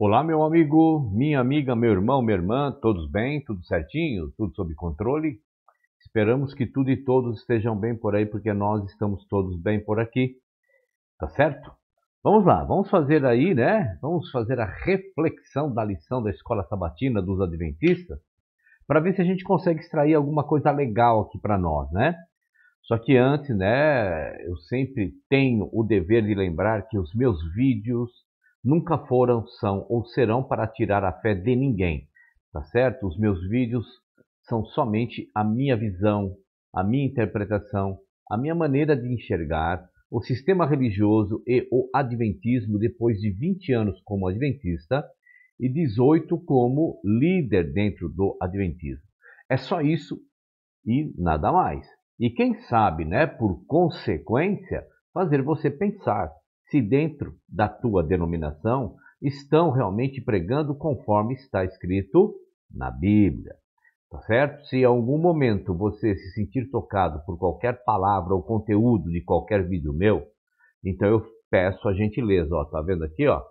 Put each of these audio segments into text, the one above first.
Olá, meu amigo, minha amiga, meu irmão, minha irmã, todos bem? Tudo certinho? Tudo sob controle? Esperamos que tudo e todos estejam bem por aí, porque nós estamos todos bem por aqui, tá certo? Vamos lá, vamos fazer aí, né? Vamos fazer a reflexão da lição da escola sabatina dos Adventistas para ver se a gente consegue extrair alguma coisa legal aqui para nós, né? Só que antes, né, eu sempre tenho o dever de lembrar que os meus vídeos nunca foram, são ou serão para tirar a fé de ninguém, tá certo? Os meus vídeos são somente a minha visão, a minha interpretação, a minha maneira de enxergar o sistema religioso e o adventismo depois de 20 anos como adventista e 18 como líder dentro do adventismo. É só isso e nada mais. E quem sabe, né, por consequência, fazer você pensar se dentro da tua denominação estão realmente pregando conforme está escrito na Bíblia. Tá certo? Se em algum momento você se sentir tocado por qualquer palavra ou conteúdo de qualquer vídeo meu, então eu peço a gentileza, ó, tá vendo aqui, ó?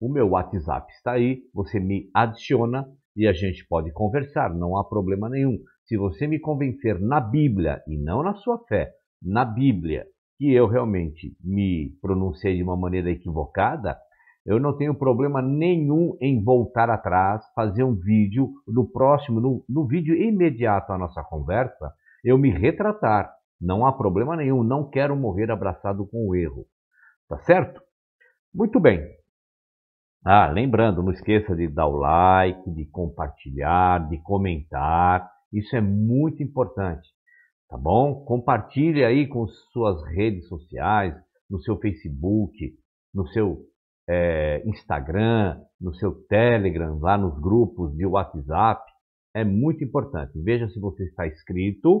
O meu WhatsApp está aí, você me adiciona e a gente pode conversar, não há problema nenhum. Se você me convencer na Bíblia e não na sua fé, na Bíblia que eu realmente me pronunciei de uma maneira equivocada, eu não tenho problema nenhum em voltar atrás, fazer um vídeo no próximo, no, no vídeo imediato à nossa conversa, eu me retratar. Não há problema nenhum, não quero morrer abraçado com o erro. Tá certo? Muito bem. Ah, lembrando, não esqueça de dar o like, de compartilhar, de comentar. Isso é muito importante tá bom? Compartilhe aí com suas redes sociais, no seu Facebook, no seu é, Instagram, no seu Telegram, lá nos grupos de WhatsApp. É muito importante. Veja se você está inscrito,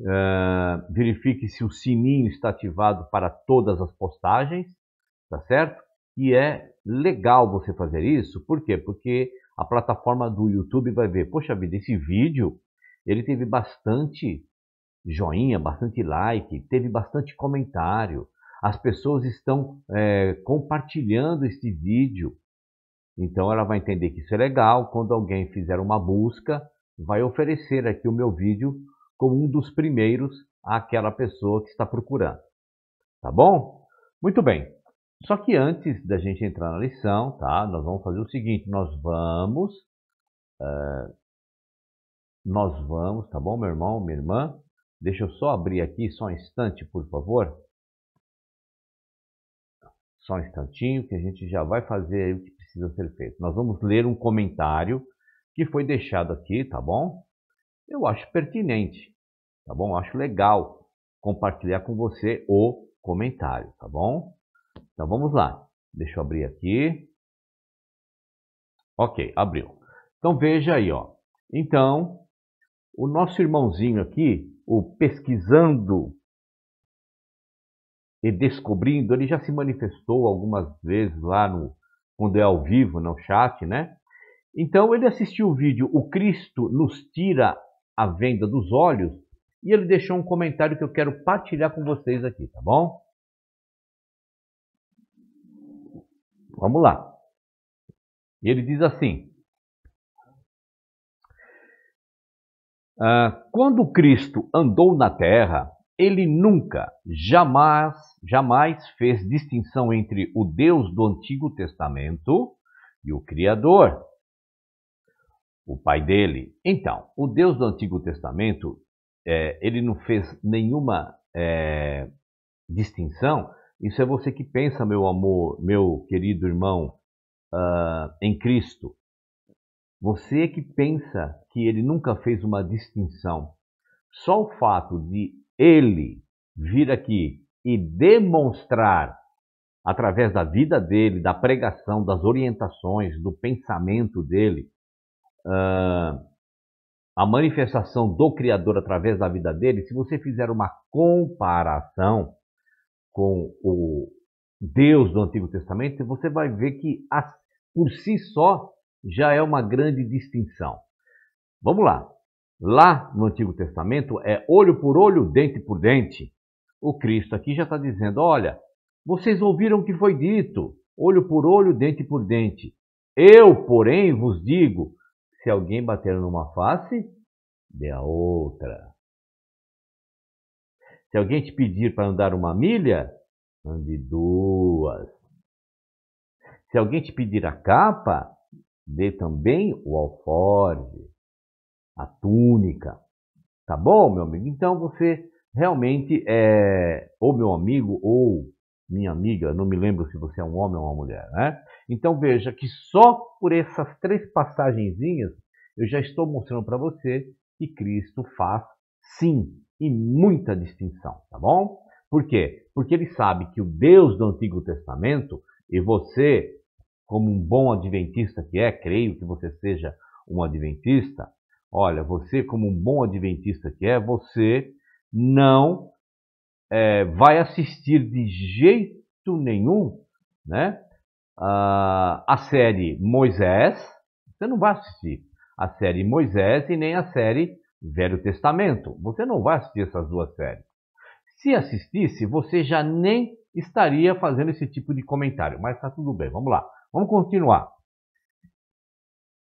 uh, verifique se o sininho está ativado para todas as postagens, tá certo? E é legal você fazer isso, por quê? Porque a plataforma do YouTube vai ver, poxa vida, esse vídeo ele teve bastante joinha, bastante like, teve bastante comentário. As pessoas estão é, compartilhando esse vídeo. Então ela vai entender que isso é legal. Quando alguém fizer uma busca, vai oferecer aqui o meu vídeo como um dos primeiros àquela pessoa que está procurando. Tá bom? Muito bem. Só que antes da gente entrar na lição, tá? Nós vamos fazer o seguinte: nós vamos, uh, nós vamos, tá bom, meu irmão, minha irmã? Deixa eu só abrir aqui, só um instante, por favor. Só um instantinho, que a gente já vai fazer o que precisa ser feito. Nós vamos ler um comentário que foi deixado aqui, tá bom? Eu acho pertinente, tá bom? Eu acho legal compartilhar com você o comentário, tá bom? Então vamos lá. Deixa eu abrir aqui. Ok, abriu. Então veja aí, ó. Então, o nosso irmãozinho aqui, o pesquisando e descobrindo, ele já se manifestou algumas vezes lá no quando é ao vivo, no chat, né? Então ele assistiu o vídeo O Cristo nos tira a venda dos olhos e ele deixou um comentário que eu quero partilhar com vocês aqui, tá bom? Vamos lá. Ele diz assim: Ah, quando Cristo andou na terra, ele nunca, jamais, jamais fez distinção entre o Deus do Antigo Testamento e o Criador, o pai dele. Então, o Deus do Antigo Testamento, é, ele não fez nenhuma é, distinção. Isso é você que pensa, meu amor, meu querido irmão, uh, em Cristo. Você que pensa que ele nunca fez uma distinção, só o fato de ele vir aqui e demonstrar, através da vida dele, da pregação, das orientações, do pensamento dele, uh, a manifestação do Criador através da vida dele, se você fizer uma comparação com o Deus do Antigo Testamento, você vai ver que por si só já é uma grande distinção. Vamos lá. Lá no Antigo Testamento é olho por olho, dente por dente. O Cristo aqui já está dizendo: olha, vocês ouviram o que foi dito, olho por olho, dente por dente. Eu, porém, vos digo: se alguém bater numa face, dê a outra. Se alguém te pedir para andar uma milha, ande duas. Se alguém te pedir a capa, Dê também o alforje, a túnica. Tá bom, meu amigo? Então você realmente é, ou meu amigo, ou minha amiga, não me lembro se você é um homem ou uma mulher, né? Então veja que só por essas três passagenzinhas eu já estou mostrando para você que Cristo faz sim e muita distinção, tá bom? Por quê? Porque ele sabe que o Deus do Antigo Testamento e você como um bom adventista que é, creio que você seja um adventista, olha, você, como um bom adventista que é, você não é, vai assistir de jeito nenhum né, a, a série Moisés, você não vai assistir a série Moisés e nem a série Velho Testamento. Você não vai assistir essas duas séries. Se assistisse, você já nem estaria fazendo esse tipo de comentário, mas está tudo bem, vamos lá. Vamos continuar.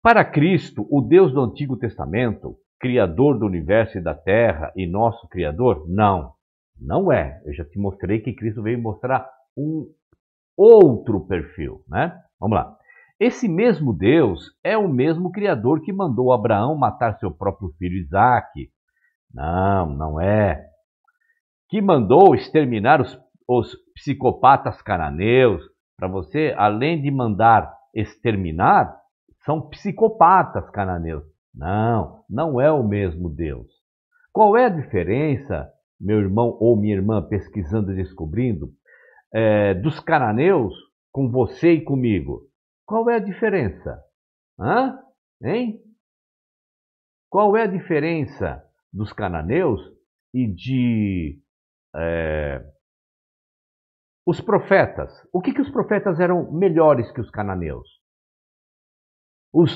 Para Cristo, o Deus do Antigo Testamento, Criador do universo e da terra e nosso Criador? Não, não é. Eu já te mostrei que Cristo veio mostrar um outro perfil, né? Vamos lá. Esse mesmo Deus é o mesmo Criador que mandou Abraão matar seu próprio filho Isaac. Não, não é. Que mandou exterminar os, os psicopatas cananeus, para você, além de mandar exterminar, são psicopatas cananeus. Não, não é o mesmo Deus. Qual é a diferença, meu irmão ou minha irmã, pesquisando e descobrindo, é, dos cananeus com você e comigo? Qual é a diferença? Hã? Hein? Qual é a diferença dos cananeus e de é, os profetas. O que, que os profetas eram melhores que os cananeus? Os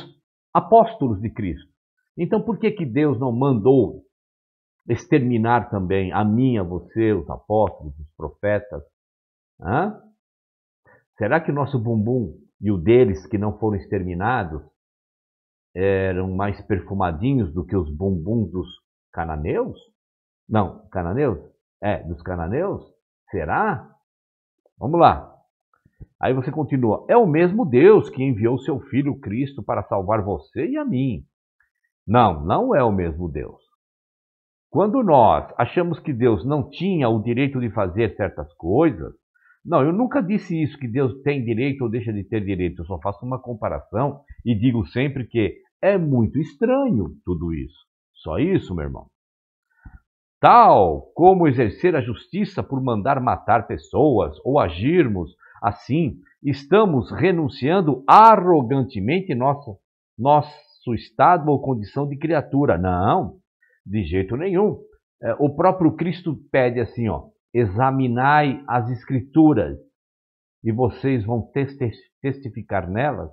apóstolos de Cristo. Então, por que, que Deus não mandou exterminar também a mim, a você, os apóstolos, os profetas? Hã? Será que o nosso bumbum e o deles que não foram exterminados eram mais perfumadinhos do que os bumbuns dos cananeus? Não, cananeus? É, dos cananeus? Será? Vamos lá. Aí você continua: É o mesmo Deus que enviou seu filho Cristo para salvar você e a mim. Não, não é o mesmo Deus. Quando nós achamos que Deus não tinha o direito de fazer certas coisas, não, eu nunca disse isso que Deus tem direito ou deixa de ter direito. Eu só faço uma comparação e digo sempre que é muito estranho tudo isso. Só isso, meu irmão tal como exercer a justiça por mandar matar pessoas ou agirmos assim, estamos renunciando arrogantemente nosso, nosso estado ou condição de criatura. Não, de jeito nenhum. É, o próprio Cristo pede assim, ó, examinai as escrituras e vocês vão testificar nelas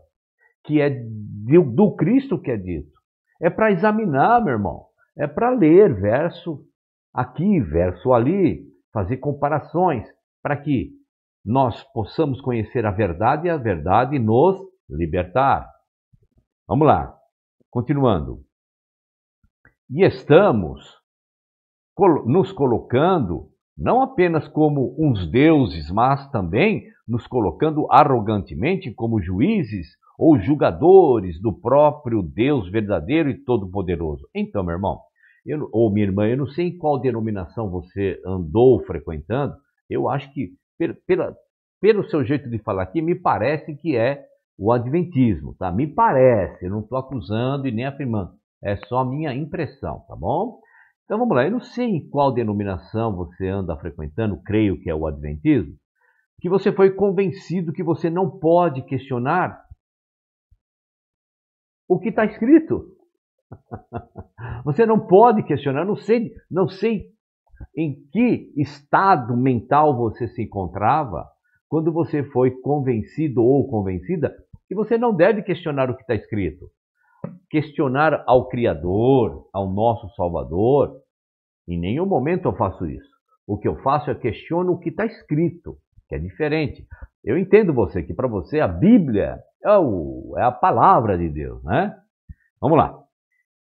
que é do Cristo que é dito. É para examinar, meu irmão. É para ler verso aqui, verso ali, fazer comparações, para que nós possamos conhecer a verdade e a verdade nos libertar. Vamos lá, continuando. E estamos nos colocando não apenas como uns deuses, mas também nos colocando arrogantemente como juízes ou julgadores do próprio Deus verdadeiro e todo-poderoso. Então, meu irmão, eu, ou minha irmã, eu não sei em qual denominação você andou frequentando, eu acho que, pela, pelo seu jeito de falar aqui, me parece que é o adventismo, tá? Me parece, eu não estou acusando e nem afirmando, é só minha impressão, tá bom? Então vamos lá, eu não sei em qual denominação você anda frequentando, creio que é o adventismo, que você foi convencido que você não pode questionar o que está escrito. Você não pode questionar, não sei, não sei em que estado mental você se encontrava quando você foi convencido ou convencida que você não deve questionar o que está escrito. Questionar ao Criador, ao nosso Salvador, em nenhum momento eu faço isso. O que eu faço é questiono o que está escrito, que é diferente. Eu entendo você que para você a Bíblia é, o, é a palavra de Deus, né? Vamos lá.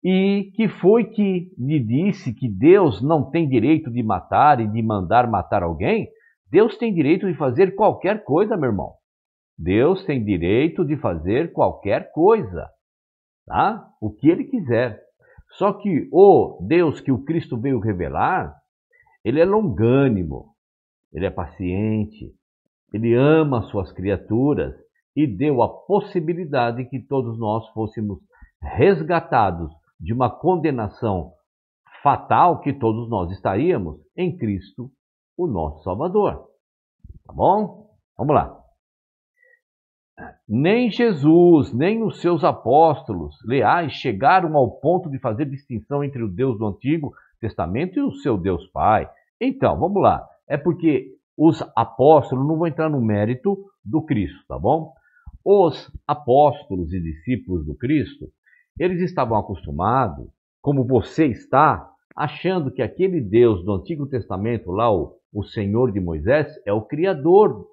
E que foi que lhe disse que Deus não tem direito de matar e de mandar matar alguém? Deus tem direito de fazer qualquer coisa, meu irmão. Deus tem direito de fazer qualquer coisa, tá? O que ele quiser. Só que o Deus que o Cristo veio revelar, ele é longânimo, ele é paciente, ele ama suas criaturas e deu a possibilidade que todos nós fôssemos resgatados de uma condenação fatal que todos nós estaríamos em Cristo, o nosso Salvador. Tá bom? Vamos lá. Nem Jesus, nem os seus apóstolos leais chegaram ao ponto de fazer distinção entre o Deus do Antigo Testamento e o seu Deus Pai. Então, vamos lá. É porque os apóstolos, não vou entrar no mérito do Cristo, tá bom? Os apóstolos e discípulos do Cristo eles estavam acostumados, como você está, achando que aquele Deus do Antigo Testamento, lá o, o Senhor de Moisés, é o Criador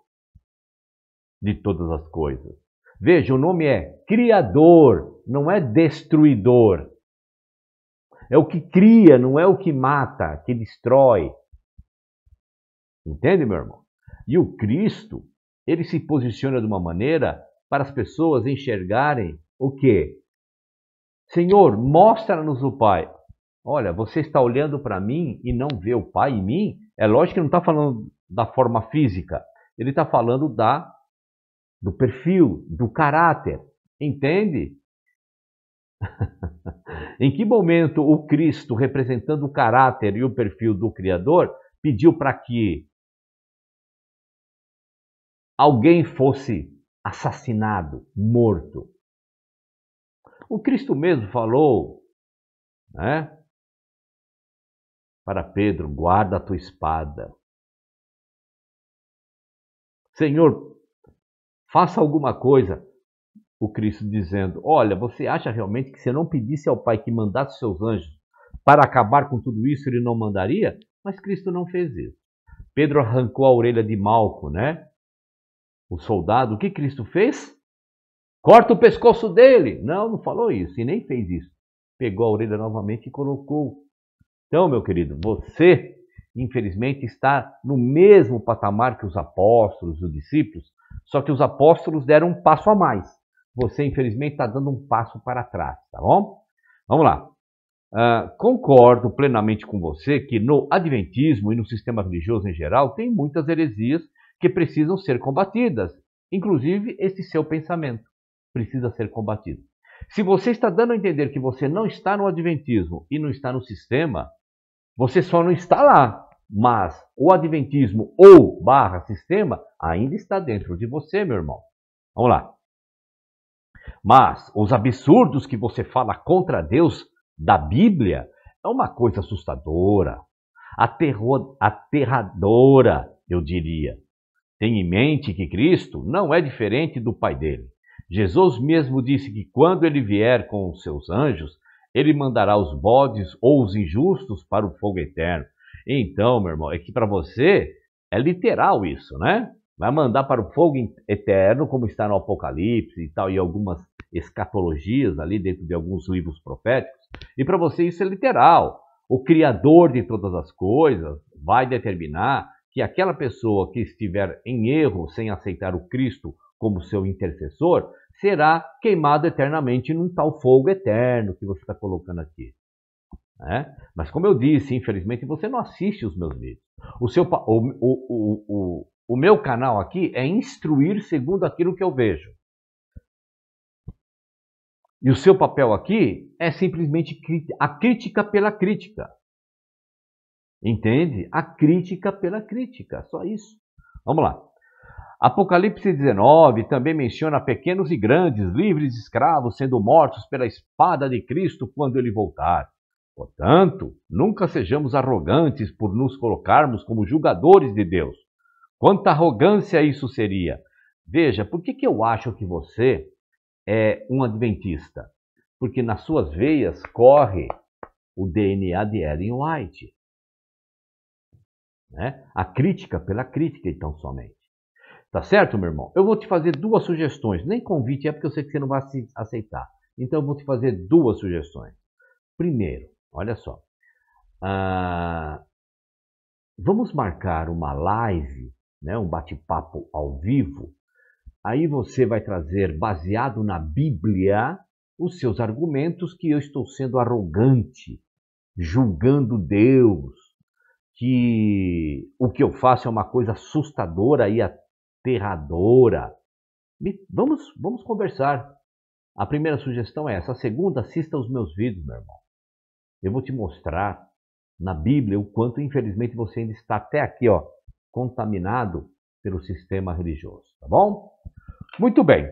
de todas as coisas. Veja, o nome é Criador, não é Destruidor. É o que cria, não é o que mata, que destrói. Entende, meu irmão? E o Cristo, ele se posiciona de uma maneira para as pessoas enxergarem o quê? Senhor, mostra-nos o Pai. Olha, você está olhando para mim e não vê o Pai em mim? É lógico que não está falando da forma física, ele está falando da do perfil, do caráter. Entende? em que momento o Cristo, representando o caráter e o perfil do Criador, pediu para que alguém fosse assassinado, morto? O Cristo mesmo falou, né? Para Pedro, guarda a tua espada. Senhor, faça alguma coisa. O Cristo dizendo: Olha, você acha realmente que se não pedisse ao Pai que mandasse seus anjos para acabar com tudo isso, ele não mandaria? Mas Cristo não fez isso. Pedro arrancou a orelha de Malco, né? O soldado, o que Cristo fez? corta o pescoço dele. Não, não falou isso e nem fez isso. Pegou a orelha novamente e colocou. Então, meu querido, você, infelizmente, está no mesmo patamar que os apóstolos, os discípulos, só que os apóstolos deram um passo a mais. Você, infelizmente, está dando um passo para trás, tá bom? Vamos lá. Uh, concordo plenamente com você que no Adventismo e no sistema religioso em geral tem muitas heresias que precisam ser combatidas, inclusive esse seu pensamento precisa ser combatido. Se você está dando a entender que você não está no Adventismo e não está no sistema, você só não está lá. Mas o Adventismo ou barra sistema ainda está dentro de você, meu irmão. Vamos lá. Mas os absurdos que você fala contra Deus da Bíblia é uma coisa assustadora, aterro, aterradora, eu diria. Tenha em mente que Cristo não é diferente do Pai dele. Jesus mesmo disse que quando ele vier com os seus anjos, ele mandará os bodes ou os injustos para o fogo eterno. Então, meu irmão, é que para você é literal isso, né? Vai mandar para o fogo eterno, como está no Apocalipse e tal, e algumas escatologias ali dentro de alguns livros proféticos. E para você isso é literal. O Criador de todas as coisas vai determinar que aquela pessoa que estiver em erro sem aceitar o Cristo como seu intercessor, será queimado eternamente num tal fogo eterno que você está colocando aqui. Né? Mas como eu disse, infelizmente você não assiste os meus vídeos. O, seu, o, o, o, o meu canal aqui é instruir segundo aquilo que eu vejo. E o seu papel aqui é simplesmente a crítica pela crítica. Entende? A crítica pela crítica, só isso. Vamos lá. Apocalipse 19 também menciona pequenos e grandes, livres e escravos, sendo mortos pela espada de Cristo quando ele voltar. Portanto, nunca sejamos arrogantes por nos colocarmos como julgadores de Deus. Quanta arrogância isso seria! Veja, por que, que eu acho que você é um adventista? Porque nas suas veias corre o DNA de Ellen White. Né? A crítica pela crítica, então, somente. Tá certo, meu irmão? Eu vou te fazer duas sugestões. Nem convite é porque eu sei que você não vai aceitar. Então eu vou te fazer duas sugestões. Primeiro, olha só. Ah, vamos marcar uma live, né, um bate-papo ao vivo. Aí você vai trazer, baseado na Bíblia, os seus argumentos que eu estou sendo arrogante, julgando Deus, que o que eu faço é uma coisa assustadora e até aterradora. Vamos, vamos conversar. A primeira sugestão é essa. A segunda, assista aos meus vídeos, meu irmão. Eu vou te mostrar na Bíblia o quanto, infelizmente, você ainda está até aqui, ó, contaminado pelo sistema religioso, tá bom? Muito bem.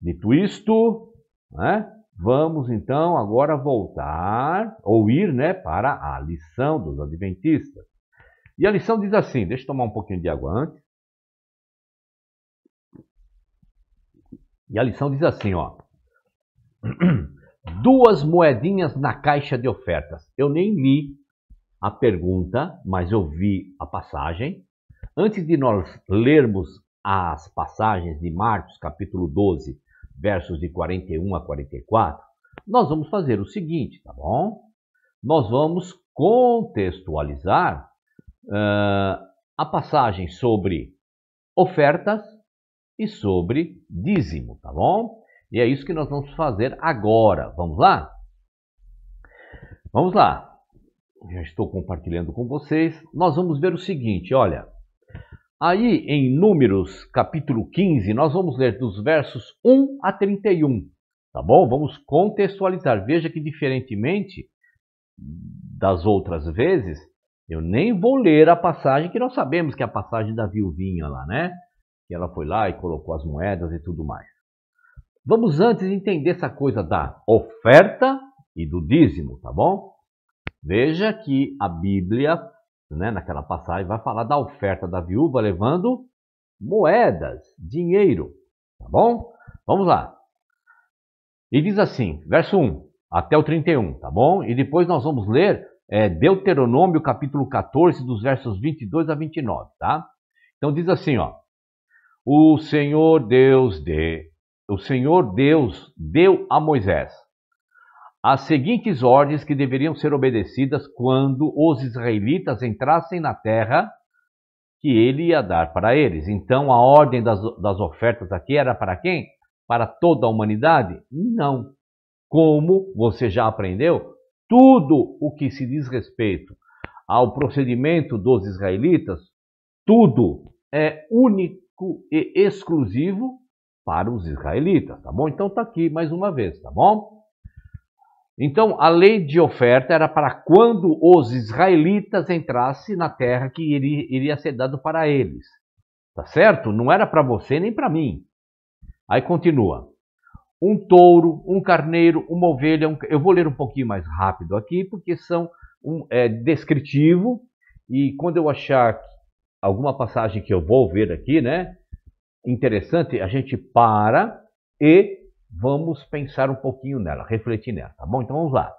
Dito isto, né, vamos então agora voltar ou ir, né, para a lição dos adventistas. E a lição diz assim, deixa eu tomar um pouquinho de água antes. E a lição diz assim, ó. Duas moedinhas na caixa de ofertas. Eu nem li a pergunta, mas eu vi a passagem. Antes de nós lermos as passagens de Marcos, capítulo 12, versos de 41 a 44, nós vamos fazer o seguinte, tá bom? Nós vamos contextualizar uh, a passagem sobre ofertas e sobre dízimo, tá bom? E é isso que nós vamos fazer agora. Vamos lá? Vamos lá. Já estou compartilhando com vocês. Nós vamos ver o seguinte, olha. Aí em Números capítulo 15, nós vamos ler dos versos 1 a 31, tá bom? Vamos contextualizar. Veja que diferentemente das outras vezes, eu nem vou ler a passagem que nós sabemos que é a passagem da viuvinha lá, né? que ela foi lá e colocou as moedas e tudo mais. Vamos antes entender essa coisa da oferta e do dízimo, tá bom? Veja que a Bíblia, né, naquela passagem, vai falar da oferta da viúva levando moedas, dinheiro, tá bom? Vamos lá. E diz assim, verso 1 até o 31, tá bom? E depois nós vamos ler é, Deuteronômio capítulo 14, dos versos 22 a 29, tá? Então diz assim, ó. O Senhor Deus de o Senhor Deus deu a Moisés as seguintes ordens que deveriam ser obedecidas quando os israelitas entrassem na terra que ele ia dar para eles. Então, a ordem das, das ofertas aqui era para quem? Para toda a humanidade? Não. Como você já aprendeu, tudo o que se diz respeito ao procedimento dos israelitas, tudo é único único e exclusivo para os israelitas, tá bom? Então tá aqui mais uma vez, tá bom? Então, a lei de oferta era para quando os israelitas entrassem na terra que iria, iria ser dado para eles. Tá certo? Não era para você nem para mim. Aí continua. Um touro, um carneiro, uma ovelha. Um... Eu vou ler um pouquinho mais rápido aqui, porque são um, é, descritivo. E quando eu achar alguma passagem que eu vou ver aqui, né? Interessante, a gente para e vamos pensar um pouquinho nela, refletir nela, tá bom? Então vamos lá.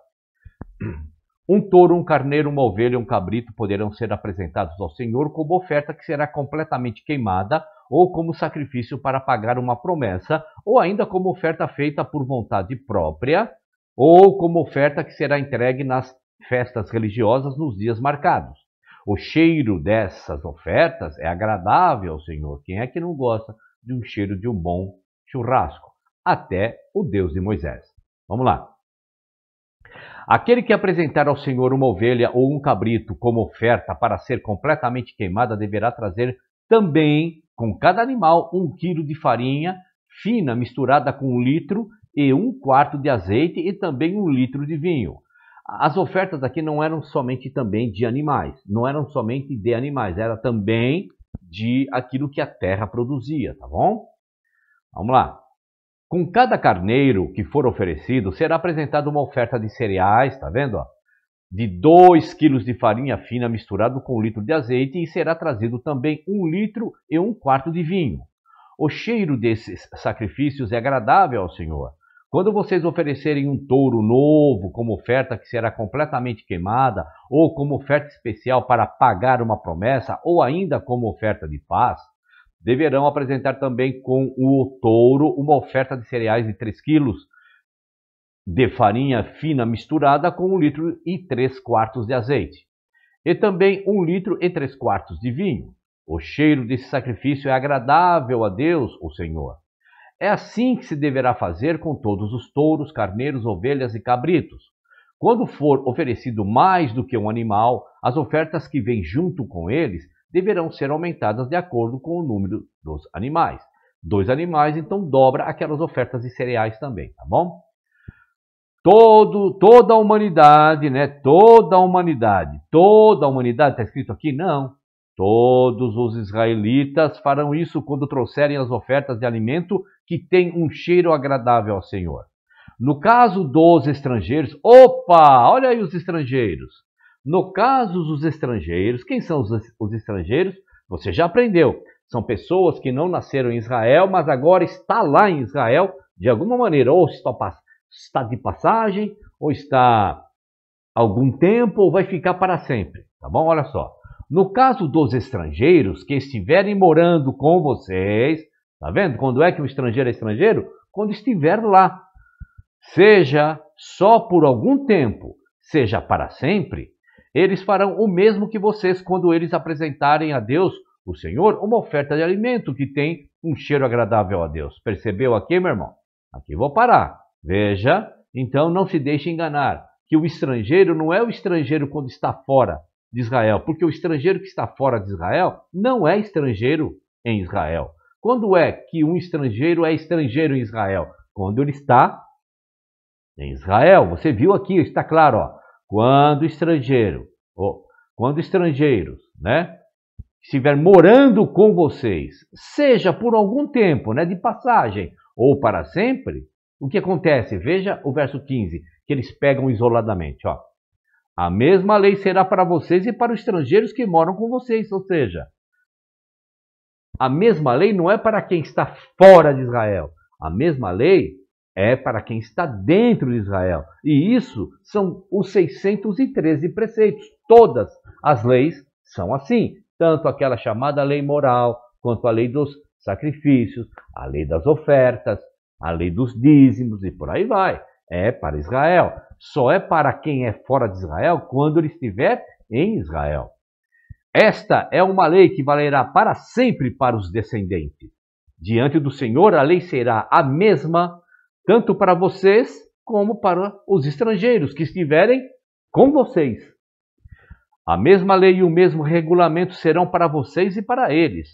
Um touro, um carneiro, uma ovelha, um cabrito poderão ser apresentados ao Senhor como oferta que será completamente queimada ou como sacrifício para pagar uma promessa, ou ainda como oferta feita por vontade própria, ou como oferta que será entregue nas festas religiosas nos dias marcados. O cheiro dessas ofertas é agradável ao Senhor. Quem é que não gosta de um cheiro de um bom churrasco? Até o Deus de Moisés. Vamos lá. Aquele que apresentar ao Senhor uma ovelha ou um cabrito como oferta para ser completamente queimada deverá trazer também, com cada animal, um quilo de farinha fina misturada com um litro e um quarto de azeite e também um litro de vinho. As ofertas aqui não eram somente também de animais, não eram somente de animais, era também de aquilo que a terra produzia, tá bom? Vamos lá. Com cada carneiro que for oferecido, será apresentada uma oferta de cereais, tá vendo? Ó? De 2 quilos de farinha fina misturado com um litro de azeite e será trazido também um litro e um quarto de vinho. O cheiro desses sacrifícios é agradável ao Senhor quando vocês oferecerem um touro novo como oferta que será completamente queimada, ou como oferta especial para pagar uma promessa, ou ainda como oferta de paz, deverão apresentar também com o touro uma oferta de cereais de 3 quilos, de farinha fina misturada com 1 litro e 3 quartos de azeite, e também 1 litro e 3 quartos de vinho. O cheiro desse sacrifício é agradável a Deus, o Senhor. É assim que se deverá fazer com todos os touros, carneiros, ovelhas e cabritos. Quando for oferecido mais do que um animal, as ofertas que vêm junto com eles deverão ser aumentadas de acordo com o número dos animais. Dois animais, então dobra aquelas ofertas de cereais também, tá bom? Todo, toda a humanidade, né? Toda a humanidade, toda a humanidade, está escrito aqui? Não. Todos os israelitas farão isso quando trouxerem as ofertas de alimento que tem um cheiro agradável ao Senhor. No caso dos estrangeiros, opa, olha aí os estrangeiros. No caso dos estrangeiros, quem são os, os estrangeiros? Você já aprendeu. São pessoas que não nasceram em Israel, mas agora está lá em Israel de alguma maneira, ou está, está de passagem, ou está algum tempo, ou vai ficar para sempre. Tá bom? Olha só. No caso dos estrangeiros que estiverem morando com vocês, Tá vendo? Quando é que o estrangeiro é estrangeiro? Quando estiver lá. Seja só por algum tempo, seja para sempre, eles farão o mesmo que vocês quando eles apresentarem a Deus, o Senhor, uma oferta de alimento que tem um cheiro agradável a Deus. Percebeu aqui, meu irmão? Aqui vou parar. Veja, então não se deixe enganar que o estrangeiro não é o estrangeiro quando está fora de Israel, porque o estrangeiro que está fora de Israel não é estrangeiro em Israel. Quando é que um estrangeiro é estrangeiro em Israel? Quando ele está em Israel. Você viu aqui, está claro, ó. Quando estrangeiro, ó, quando estrangeiros, né? Estiver morando com vocês, seja por algum tempo, né, de passagem ou para sempre, o que acontece? Veja o verso 15, que eles pegam isoladamente, ó. A mesma lei será para vocês e para os estrangeiros que moram com vocês, ou seja, a mesma lei não é para quem está fora de Israel. A mesma lei é para quem está dentro de Israel. E isso são os 613 preceitos. Todas as leis são assim, tanto aquela chamada lei moral, quanto a lei dos sacrifícios, a lei das ofertas, a lei dos dízimos e por aí vai. É para Israel. Só é para quem é fora de Israel quando ele estiver em Israel. Esta é uma lei que valerá para sempre para os descendentes. Diante do Senhor, a lei será a mesma, tanto para vocês como para os estrangeiros que estiverem com vocês. A mesma lei e o mesmo regulamento serão para vocês e para eles.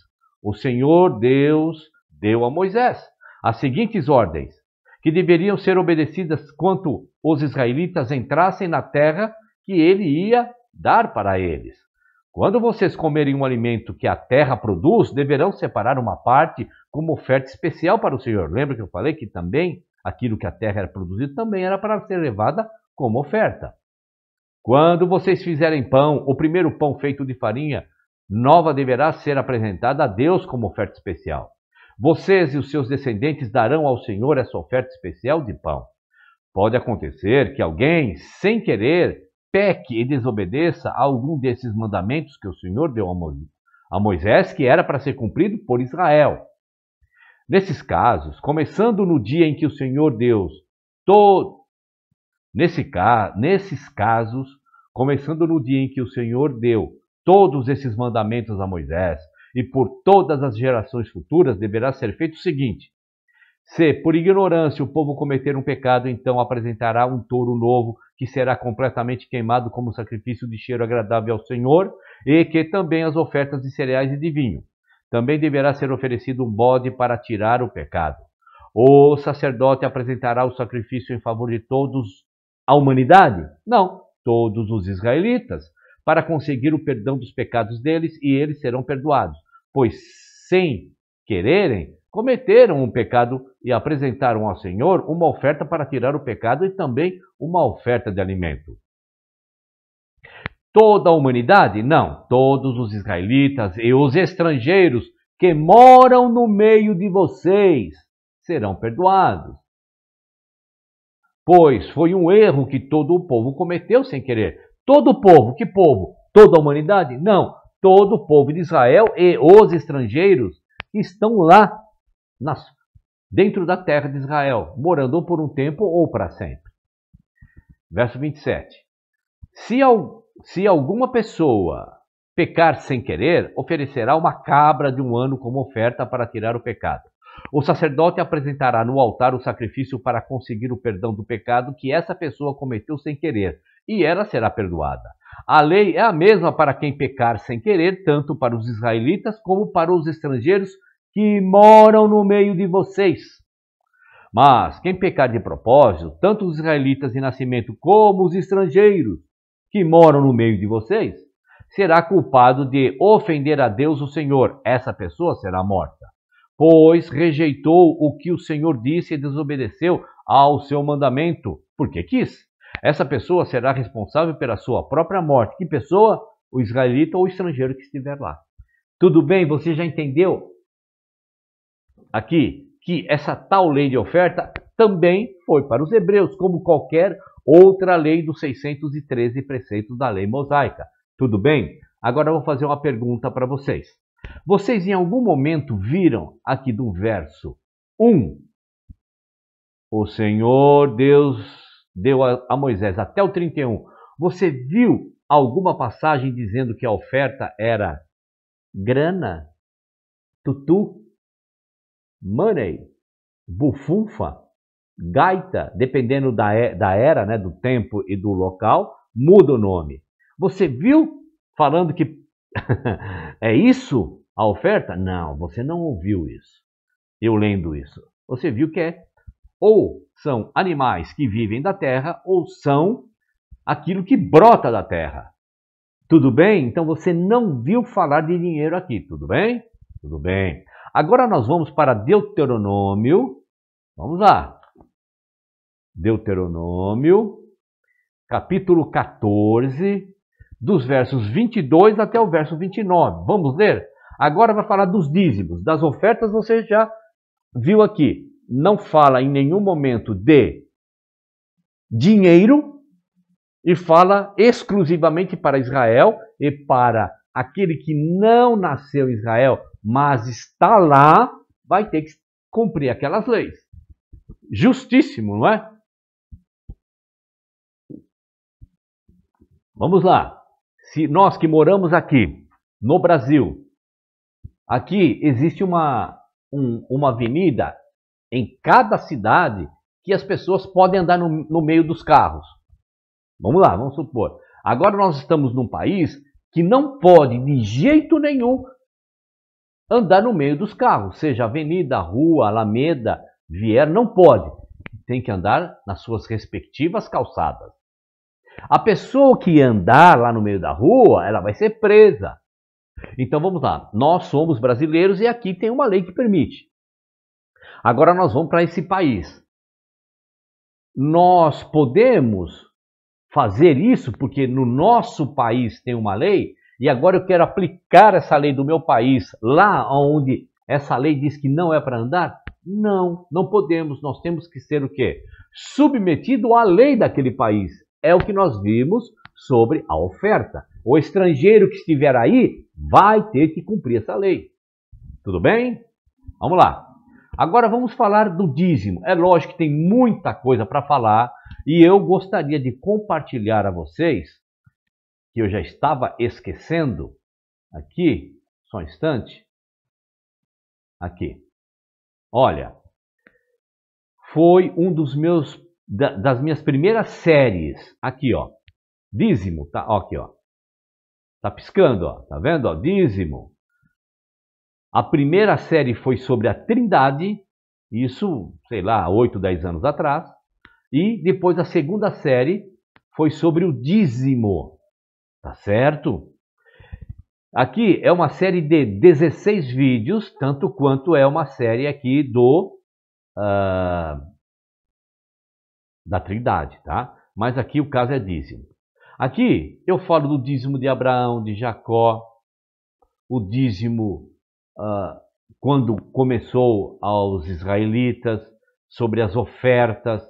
O Senhor Deus deu a Moisés as seguintes ordens, que deveriam ser obedecidas quanto os israelitas entrassem na terra que ele ia dar para eles. Quando vocês comerem um alimento que a terra produz, deverão separar uma parte como oferta especial para o Senhor. Lembra que eu falei que também aquilo que a terra era produzido também era para ser levada como oferta. Quando vocês fizerem pão, o primeiro pão feito de farinha nova deverá ser apresentada a Deus como oferta especial. Vocês e os seus descendentes darão ao Senhor essa oferta especial de pão. Pode acontecer que alguém, sem querer, peque e desobedeça a algum desses mandamentos que o Senhor deu a Moisés, que era para ser cumprido por Israel. Nesses casos, começando no dia em que o Senhor Deus to, nesse nesses casos, começando no dia em que o Senhor deu todos esses mandamentos a Moisés e por todas as gerações futuras deverá ser feito o seguinte: se por ignorância o povo cometer um pecado, então apresentará um touro novo que será completamente queimado como sacrifício de cheiro agradável ao Senhor, e que também as ofertas de cereais e de vinho. Também deverá ser oferecido um bode para tirar o pecado. O sacerdote apresentará o sacrifício em favor de todos a humanidade? Não, todos os israelitas, para conseguir o perdão dos pecados deles e eles serão perdoados, pois sem quererem cometeram um pecado e apresentaram ao Senhor uma oferta para tirar o pecado e também uma oferta de alimento. Toda a humanidade? Não, todos os israelitas e os estrangeiros que moram no meio de vocês serão perdoados. Pois foi um erro que todo o povo cometeu sem querer. Todo o povo, que povo? Toda a humanidade? Não, todo o povo de Israel e os estrangeiros que estão lá nas, dentro da terra de Israel, morando ou por um tempo ou para sempre. Verso 27. Se, al, se alguma pessoa pecar sem querer, oferecerá uma cabra de um ano como oferta para tirar o pecado. O sacerdote apresentará no altar o sacrifício para conseguir o perdão do pecado que essa pessoa cometeu sem querer, e ela será perdoada. A lei é a mesma para quem pecar sem querer, tanto para os israelitas como para os estrangeiros que moram no meio de vocês. Mas quem pecar de propósito, tanto os israelitas de nascimento como os estrangeiros que moram no meio de vocês, será culpado de ofender a Deus o Senhor. Essa pessoa será morta, pois rejeitou o que o Senhor disse e desobedeceu ao seu mandamento, porque quis. Essa pessoa será responsável pela sua própria morte. Que pessoa? O israelita ou o estrangeiro que estiver lá. Tudo bem? Você já entendeu aqui que essa tal lei de oferta também foi para os hebreus, como qualquer outra lei dos 613 preceitos da lei mosaica. Tudo bem? Agora eu vou fazer uma pergunta para vocês. Vocês em algum momento viram aqui do verso 1: O Senhor Deus deu a Moisés até o 31. Você viu alguma passagem dizendo que a oferta era grana, tutu, money, bufunfa, gaita, dependendo da, da era, né, do tempo e do local, muda o nome. Você viu falando que é isso a oferta? Não, você não ouviu isso. Eu lendo isso. Você viu que é ou são animais que vivem da terra ou são aquilo que brota da terra. Tudo bem? Então você não viu falar de dinheiro aqui, tudo bem? Tudo bem. Agora nós vamos para Deuteronômio. Vamos lá. Deuteronômio, capítulo 14, dos versos 22 até o verso 29. Vamos ler? Agora vai falar dos dízimos, das ofertas, você já viu aqui. Não fala em nenhum momento de dinheiro e fala exclusivamente para Israel e para aquele que não nasceu em Israel, mas está lá, vai ter que cumprir aquelas leis. Justíssimo, não é? Vamos lá. Se nós que moramos aqui no Brasil, aqui existe uma, um, uma avenida em cada cidade que as pessoas podem andar no, no meio dos carros. Vamos lá, vamos supor. Agora nós estamos num país que não pode de jeito nenhum andar no meio dos carros, seja avenida, rua, alameda, vier, não pode. Tem que andar nas suas respectivas calçadas. A pessoa que andar lá no meio da rua, ela vai ser presa. Então vamos lá, nós somos brasileiros e aqui tem uma lei que permite. Agora nós vamos para esse país. Nós podemos fazer isso porque no nosso país tem uma lei e agora eu quero aplicar essa lei do meu país lá onde essa lei diz que não é para andar? Não, não podemos. Nós temos que ser o quê? Submetido à lei daquele país. É o que nós vimos sobre a oferta. O estrangeiro que estiver aí vai ter que cumprir essa lei. Tudo bem? Vamos lá. Agora vamos falar do dízimo. É lógico que tem muita coisa para falar e eu gostaria de compartilhar a vocês, que eu já estava esquecendo, aqui, só um instante, aqui. Olha, foi um dos meus, da, das minhas primeiras séries, aqui ó, dízimo, tá, ó, aqui ó, tá piscando ó, tá vendo ó, dízimo. A primeira série foi sobre a trindade, isso, sei lá, 8, 10 anos atrás. E depois a segunda série foi sobre o dízimo, tá certo? Aqui é uma série de 16 vídeos, tanto quanto é uma série aqui do uh, da Trindade, tá? Mas aqui o caso é dízimo. Aqui eu falo do dízimo de Abraão, de Jacó, o dízimo uh, quando começou aos israelitas, sobre as ofertas,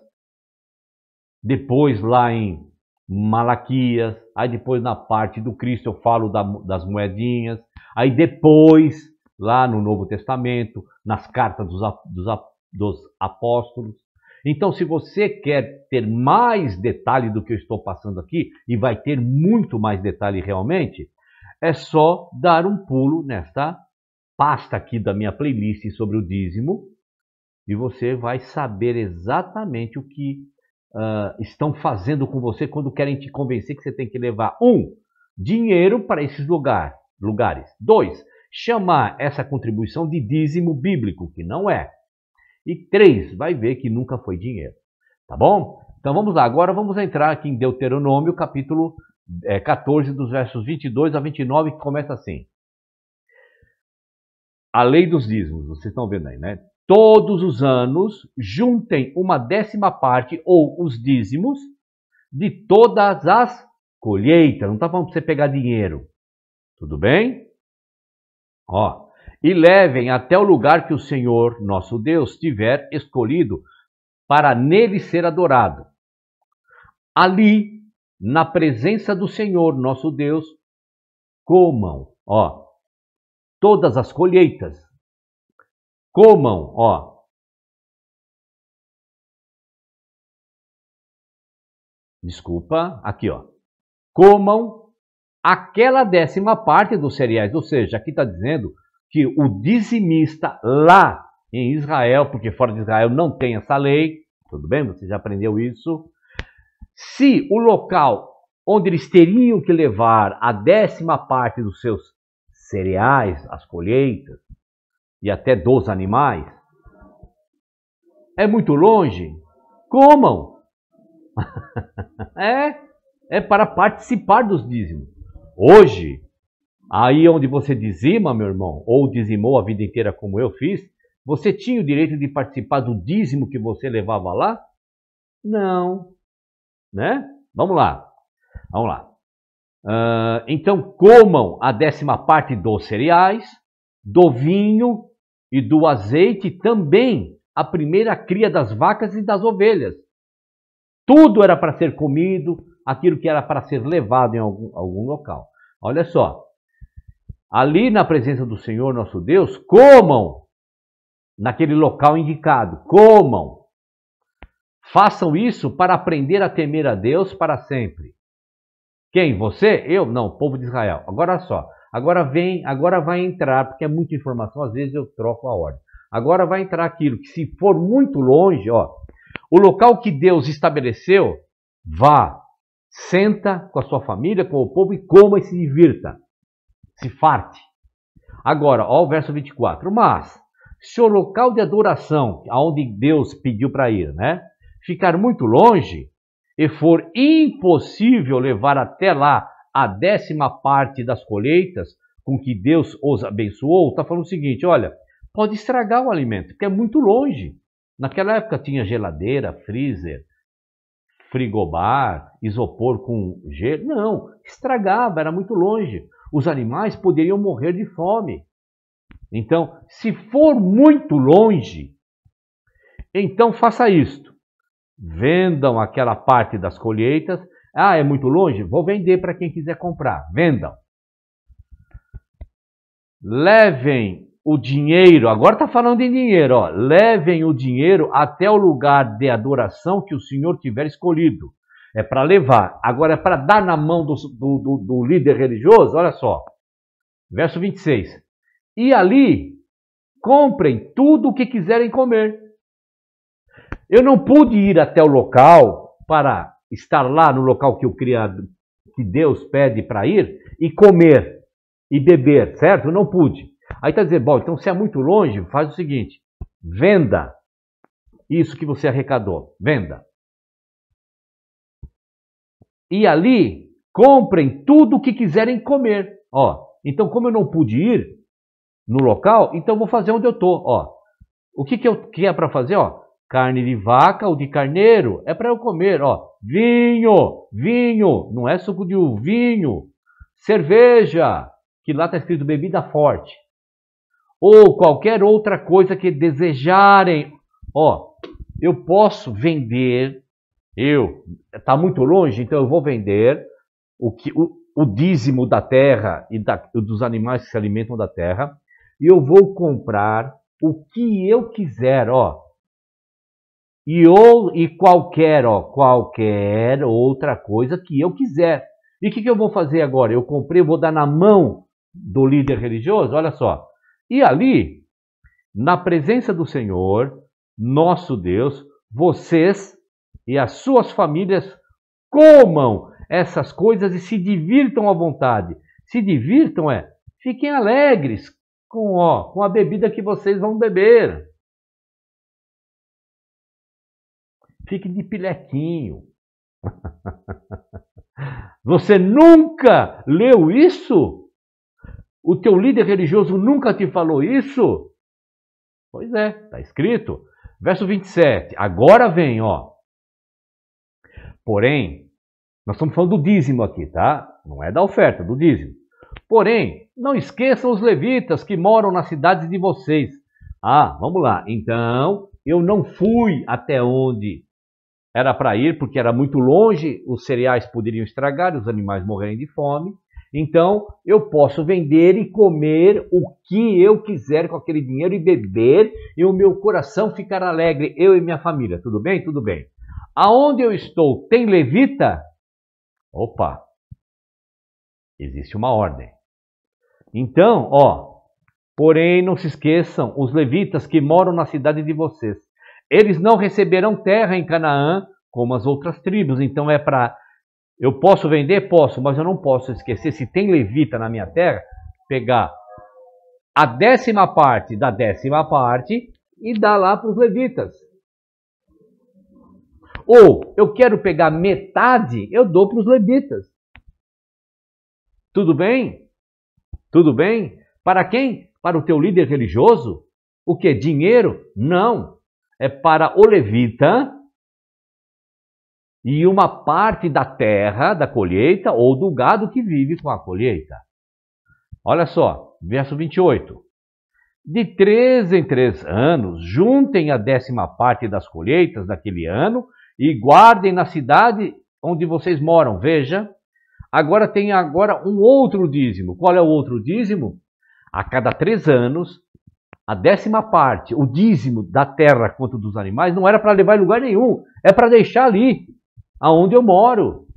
depois lá em Malaquias, aí depois na parte do Cristo eu falo da, das moedinhas, aí depois lá no Novo Testamento, nas cartas dos, dos, dos apóstolos. Então, se você quer ter mais detalhe do que eu estou passando aqui, e vai ter muito mais detalhe realmente, é só dar um pulo nesta pasta aqui da minha playlist sobre o dízimo e você vai saber exatamente o que uh, estão fazendo com você quando querem te convencer que você tem que levar um dinheiro para esses lugar, lugares. Dois, chamar essa contribuição de dízimo bíblico, que não é. E três, vai ver que nunca foi dinheiro. Tá bom? Então vamos lá, agora vamos entrar aqui em Deuteronômio, capítulo é, eh, 14, dos versos 22 a 29, que começa assim. A lei dos dízimos, vocês estão vendo aí, né? todos os anos juntem uma décima parte ou os dízimos de todas as colheitas. Não está falando para você pegar dinheiro. Tudo bem? Ó, e levem até o lugar que o Senhor nosso Deus tiver escolhido para nele ser adorado. Ali, na presença do Senhor nosso Deus, comam, ó, todas as colheitas Comam, ó, desculpa, aqui ó, comam aquela décima parte dos cereais. Ou seja, aqui está dizendo que o dizimista lá em Israel, porque fora de Israel não tem essa lei, tudo bem? Você já aprendeu isso. Se o local onde eles teriam que levar a décima parte dos seus cereais, as colheitas, e até dos animais? É muito longe? Comam! é, é para participar dos dízimos. Hoje, aí onde você dizima, meu irmão, ou dizimou a vida inteira como eu fiz, você tinha o direito de participar do dízimo que você levava lá? Não. Né? Vamos lá. Vamos lá. Uh, então, comam a décima parte dos cereais, do vinho e do azeite, também a primeira cria das vacas e das ovelhas. Tudo era para ser comido, aquilo que era para ser levado em algum, algum local. Olha só, ali na presença do Senhor nosso Deus, comam naquele local indicado, comam. Façam isso para aprender a temer a Deus para sempre. Quem? Você? Eu? Não, povo de Israel. Agora só. Agora vem, agora vai entrar, porque é muita informação, às vezes eu troco a ordem. Agora vai entrar aquilo que se for muito longe, ó, o local que Deus estabeleceu, vá, senta com a sua família, com o povo e coma e se divirta. Se farte. Agora, ó o verso 24. Mas, se o local de adoração, aonde Deus pediu para ir, né, ficar muito longe, e for impossível levar até lá a décima parte das colheitas com que Deus os abençoou, está falando o seguinte: olha, pode estragar o alimento, porque é muito longe. Naquela época tinha geladeira, freezer, frigobar, isopor com gelo. Não, estragava, era muito longe. Os animais poderiam morrer de fome. Então, se for muito longe, então faça isto vendam aquela parte das colheitas. Ah, é muito longe? Vou vender para quem quiser comprar. Vendam. Levem o dinheiro, agora está falando em dinheiro, ó. levem o dinheiro até o lugar de adoração que o Senhor tiver escolhido. É para levar. Agora, é para dar na mão do, do, do líder religioso, olha só. Verso 26. E ali comprem tudo o que quiserem comer eu não pude ir até o local para estar lá no local que o criado, que Deus pede para ir e comer e beber, certo? Eu não pude. Aí está dizendo, bom, então se é muito longe, faz o seguinte: venda isso que você arrecadou, venda. E ali comprem tudo o que quiserem comer. Ó, então como eu não pude ir no local, então vou fazer onde eu tô. Ó, o que, que eu que é para fazer? Ó, Carne de vaca ou de carneiro é para eu comer, ó. Vinho, vinho, não é suco de uva, vinho. Cerveja, que lá está escrito bebida forte. Ou qualquer outra coisa que desejarem. Ó, eu posso vender, eu, está muito longe, então eu vou vender o, que, o, o dízimo da terra e da, dos animais que se alimentam da terra, e eu vou comprar o que eu quiser, ó e, ou, e qualquer, ó, qualquer outra coisa que eu quiser. E o que, que eu vou fazer agora? Eu comprei, vou dar na mão do líder religioso? Olha só. E ali, na presença do Senhor, nosso Deus, vocês e as suas famílias comam essas coisas e se divirtam à vontade. Se divirtam é, fiquem alegres com, ó, com a bebida que vocês vão beber. Fique de pilequinho. Você nunca leu isso? O teu líder religioso nunca te falou isso? Pois é, está escrito. Verso 27. Agora vem, ó. Porém, nós estamos falando do dízimo aqui, tá? Não é da oferta, do dízimo. Porém, não esqueçam os levitas que moram nas cidades de vocês. Ah, vamos lá. Então, eu não fui até onde era para ir porque era muito longe, os cereais poderiam estragar, os animais morrerem de fome. Então, eu posso vender e comer o que eu quiser com aquele dinheiro e beber, e o meu coração ficar alegre, eu e minha família. Tudo bem? Tudo bem. Aonde eu estou tem levita? Opa! Existe uma ordem. Então, ó, porém não se esqueçam os levitas que moram na cidade de vocês. Eles não receberão terra em Canaã como as outras tribos. Então é para. Eu posso vender? Posso, mas eu não posso esquecer. Se tem levita na minha terra, pegar a décima parte da décima parte e dar lá para os levitas. Ou eu quero pegar metade, eu dou para os levitas. Tudo bem? Tudo bem? Para quem? Para o teu líder religioso? O que? Dinheiro? Não é para o levita e uma parte da terra, da colheita ou do gado que vive com a colheita. Olha só, verso 28. De três em três anos, juntem a décima parte das colheitas daquele ano e guardem na cidade onde vocês moram. Veja, agora tem agora um outro dízimo. Qual é o outro dízimo? A cada três anos, a décima parte, o dízimo da terra quanto dos animais, não era para levar em lugar nenhum, é para deixar ali, aonde eu moro.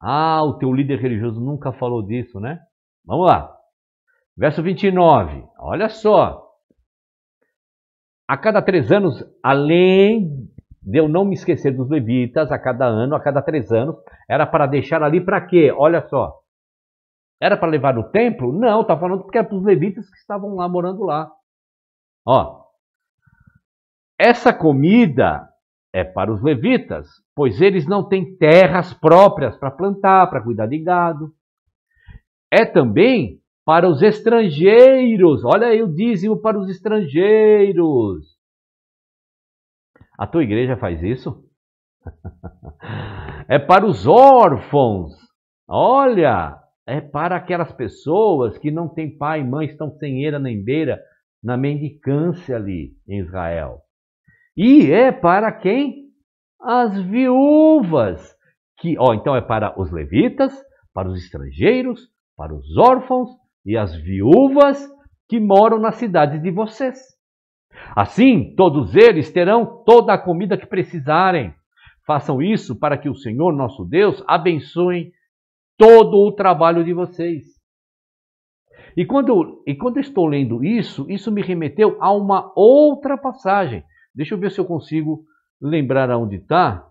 Ah, o teu líder religioso nunca falou disso, né? Vamos lá. Verso 29, olha só. A cada três anos, além de eu não me esquecer dos levitas, a cada ano, a cada três anos, era para deixar ali para quê? Olha só. Era para levar no templo? Não, está falando porque era é para os levitas que estavam lá morando lá. Ó, essa comida é para os levitas, pois eles não têm terras próprias para plantar, para cuidar de gado. É também para os estrangeiros. Olha aí o dízimo para os estrangeiros. A tua igreja faz isso? é para os órfãos. Olha, é para aquelas pessoas que não têm pai e mãe, estão sem eira nem beira, na mendicância ali em Israel. E é para quem? As viúvas. Que, ó, então é para os levitas, para os estrangeiros, para os órfãos e as viúvas que moram nas cidades de vocês. Assim, todos eles terão toda a comida que precisarem. Façam isso para que o Senhor nosso Deus abençoe todo o trabalho de vocês. E quando, e quando estou lendo isso, isso me remeteu a uma outra passagem. Deixa eu ver se eu consigo lembrar aonde está.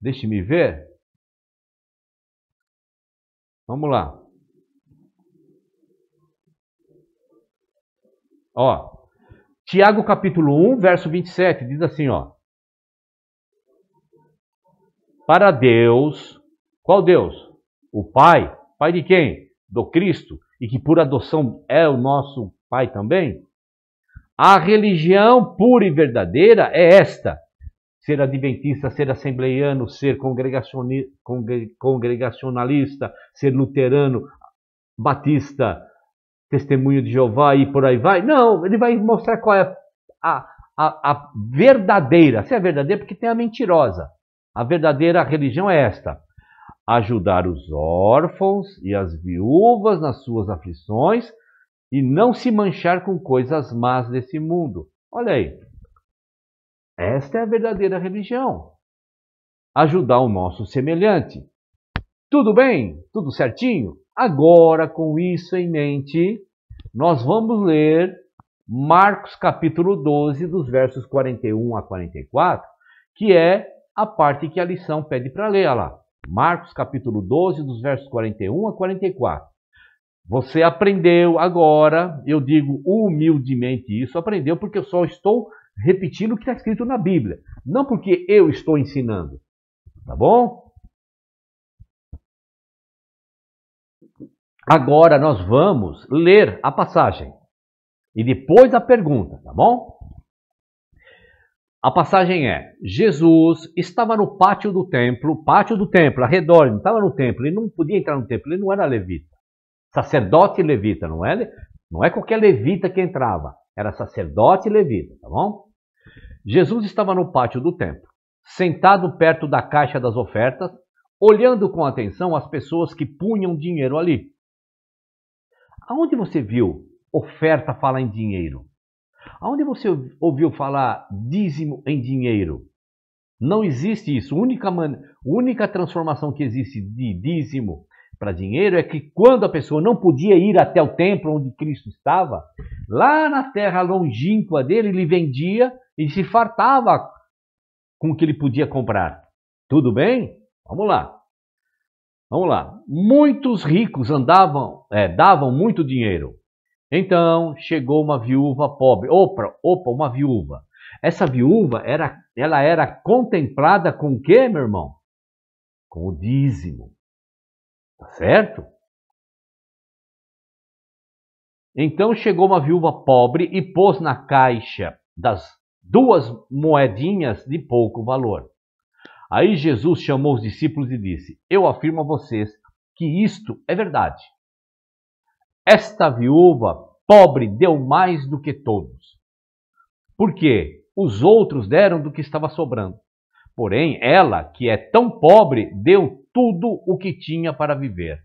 Deixe-me ver. Vamos lá. Ó, Tiago capítulo 1, verso 27, diz assim, ó. Para Deus, qual Deus? o Pai, Pai de quem? Do Cristo, e que por adoção é o nosso Pai também? A religião pura e verdadeira é esta: ser adventista, ser assembleiano, ser congregacionalista, ser luterano, batista, testemunho de Jeová e por aí vai. Não, ele vai mostrar qual é a, a, a verdadeira. Se é verdadeira, é porque tem a mentirosa. A verdadeira religião é esta: ajudar os órfãos e as viúvas nas suas aflições e não se manchar com coisas más desse mundo. Olha aí. Esta é a verdadeira religião. Ajudar o nosso semelhante. Tudo bem? Tudo certinho? Agora, com isso em mente, nós vamos ler Marcos capítulo 12, dos versos 41 a 44, que é a parte que a lição pede para ler. Olha lá. Marcos capítulo 12, dos versos 41 a 44. Você aprendeu agora, eu digo humildemente isso, aprendeu porque eu só estou repetindo o que está escrito na Bíblia, não porque eu estou ensinando. Tá bom? Agora nós vamos ler a passagem e depois a pergunta, tá bom? A passagem é: Jesus estava no pátio do templo, pátio do templo, arredor, não estava no templo, ele não podia entrar no templo, ele não era levita. Sacerdote levita, não é? Não é qualquer levita que entrava, era sacerdote levita, tá bom? Jesus estava no pátio do templo, sentado perto da caixa das ofertas, olhando com atenção as pessoas que punham dinheiro ali. Aonde você viu oferta falar em dinheiro? Aonde você ouviu falar dízimo em dinheiro? Não existe isso. A única, man... única transformação que existe de dízimo para dinheiro é que quando a pessoa não podia ir até o templo onde Cristo estava, lá na terra longínqua dele, ele vendia e se fartava com o que ele podia comprar. Tudo bem? Vamos lá. Vamos lá. Muitos ricos andavam, é, davam muito dinheiro. Então chegou uma viúva pobre. Opa, opa, uma viúva. Essa viúva era, ela era contemplada com o quê, meu irmão? Com o dízimo. Tá certo? Então chegou uma viúva pobre e pôs na caixa das duas moedinhas de pouco valor. Aí Jesus chamou os discípulos e disse: Eu afirmo a vocês que isto é verdade. Esta viúva pobre deu mais do que todos. Porque os outros deram do que estava sobrando. Porém, ela, que é tão pobre, deu tudo o que tinha para viver.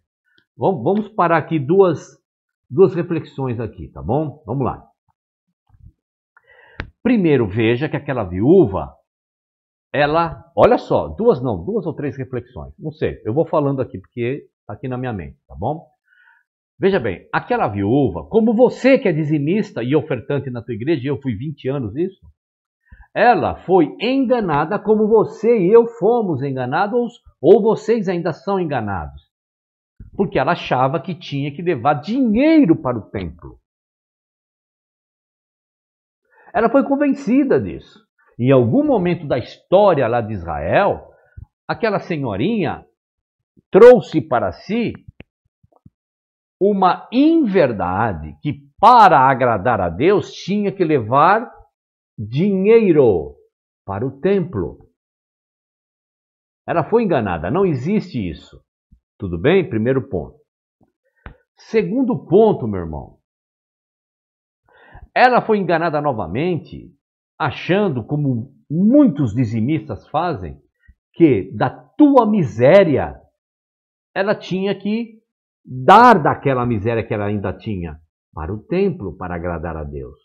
Vamos parar aqui duas, duas reflexões aqui, tá bom? Vamos lá. Primeiro, veja que aquela viúva, ela, olha só, duas não, duas ou três reflexões, não sei, eu vou falando aqui porque está aqui na minha mente, tá bom? Veja bem, aquela viúva, como você que é dizimista e ofertante na tua igreja, e eu fui 20 anos isso, ela foi enganada como você e eu fomos enganados, ou vocês ainda são enganados. Porque ela achava que tinha que levar dinheiro para o templo. Ela foi convencida disso. Em algum momento da história lá de Israel, aquela senhorinha trouxe para si uma inverdade que, para agradar a Deus, tinha que levar dinheiro para o templo. Ela foi enganada, não existe isso. Tudo bem? Primeiro ponto. Segundo ponto, meu irmão. Ela foi enganada novamente, achando, como muitos dizimistas fazem, que da tua miséria ela tinha que dar daquela miséria que ela ainda tinha para o templo, para agradar a Deus.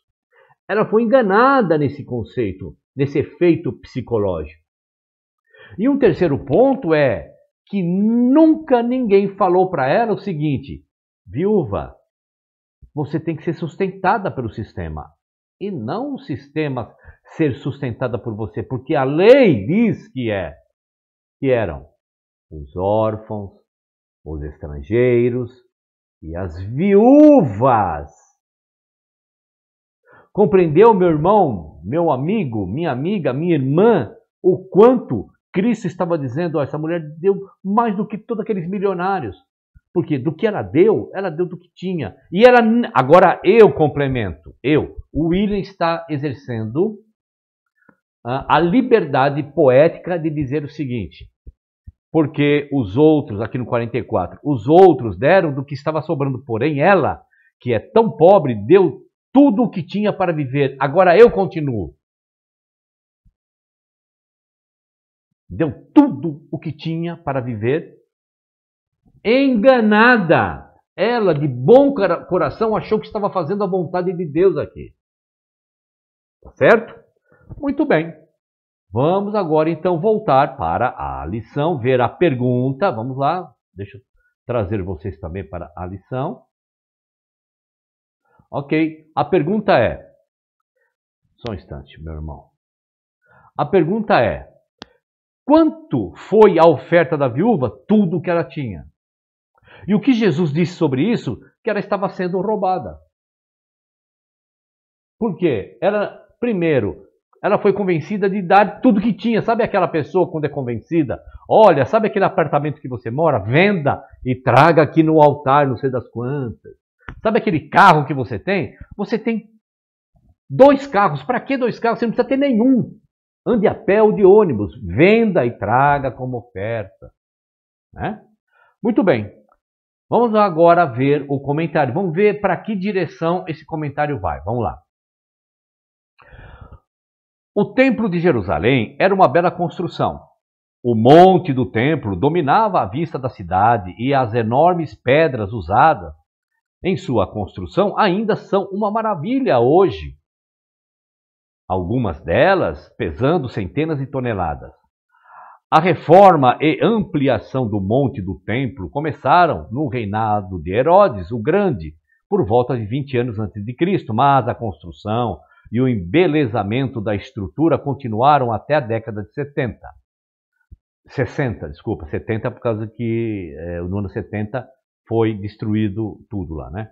Ela foi enganada nesse conceito, nesse efeito psicológico. E um terceiro ponto é que nunca ninguém falou para ela o seguinte: viúva, você tem que ser sustentada pelo sistema e não o sistema ser sustentada por você, porque a lei diz que é que eram os órfãos, os estrangeiros e as viúvas. Compreendeu, meu irmão, meu amigo, minha amiga, minha irmã, o quanto Cristo estava dizendo: essa mulher deu mais do que todos aqueles milionários. Porque do que ela deu, ela deu do que tinha. E ela. Agora eu complemento. Eu. O William está exercendo ah, a liberdade poética de dizer o seguinte: porque os outros, aqui no 44, os outros deram do que estava sobrando, porém ela, que é tão pobre, deu tudo o que tinha para viver. Agora eu continuo. Deu tudo o que tinha para viver. Enganada. Ela, de bom coração, achou que estava fazendo a vontade de Deus aqui. Tá certo? Muito bem. Vamos agora então voltar para a lição, ver a pergunta. Vamos lá, deixa eu trazer vocês também para a lição. Ok, a pergunta é. Só um instante, meu irmão. A pergunta é: quanto foi a oferta da viúva? Tudo que ela tinha. E o que Jesus disse sobre isso? Que ela estava sendo roubada. Por quê? Ela, primeiro, ela foi convencida de dar tudo que tinha. Sabe aquela pessoa quando é convencida? Olha, sabe aquele apartamento que você mora? Venda e traga aqui no altar, não sei das quantas. Sabe aquele carro que você tem? Você tem dois carros. Para que dois carros? Você não precisa ter nenhum. Ande a pé ou de ônibus. Venda e traga como oferta. Né? Muito bem. Vamos agora ver o comentário. Vamos ver para que direção esse comentário vai. Vamos lá. O Templo de Jerusalém era uma bela construção. O monte do templo dominava a vista da cidade e as enormes pedras usadas em sua construção ainda são uma maravilha hoje. Algumas delas pesando centenas de toneladas. A reforma e ampliação do monte do templo começaram no reinado de Herodes o Grande, por volta de 20 anos antes de Cristo, mas a construção, e o embelezamento da estrutura continuaram até a década de 70. 60, desculpa, 70 por causa que é, no ano 70 foi destruído tudo lá, né?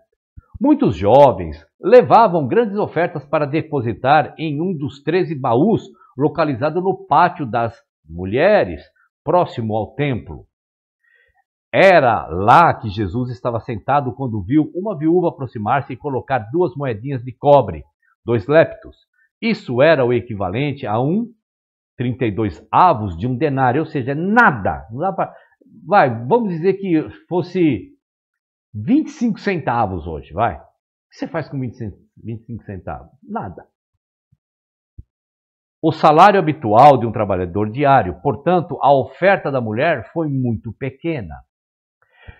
Muitos jovens levavam grandes ofertas para depositar em um dos 13 baús localizado no pátio das mulheres, próximo ao templo. Era lá que Jesus estava sentado quando viu uma viúva aproximar-se e colocar duas moedinhas de cobre dois leptos. Isso era o equivalente a um 32 avos de um denário, ou seja, nada. Não dá pra... Vai, vamos dizer que fosse 25 centavos hoje, vai. O que você faz com 25 centavos? Nada. O salário habitual de um trabalhador diário, portanto, a oferta da mulher foi muito pequena.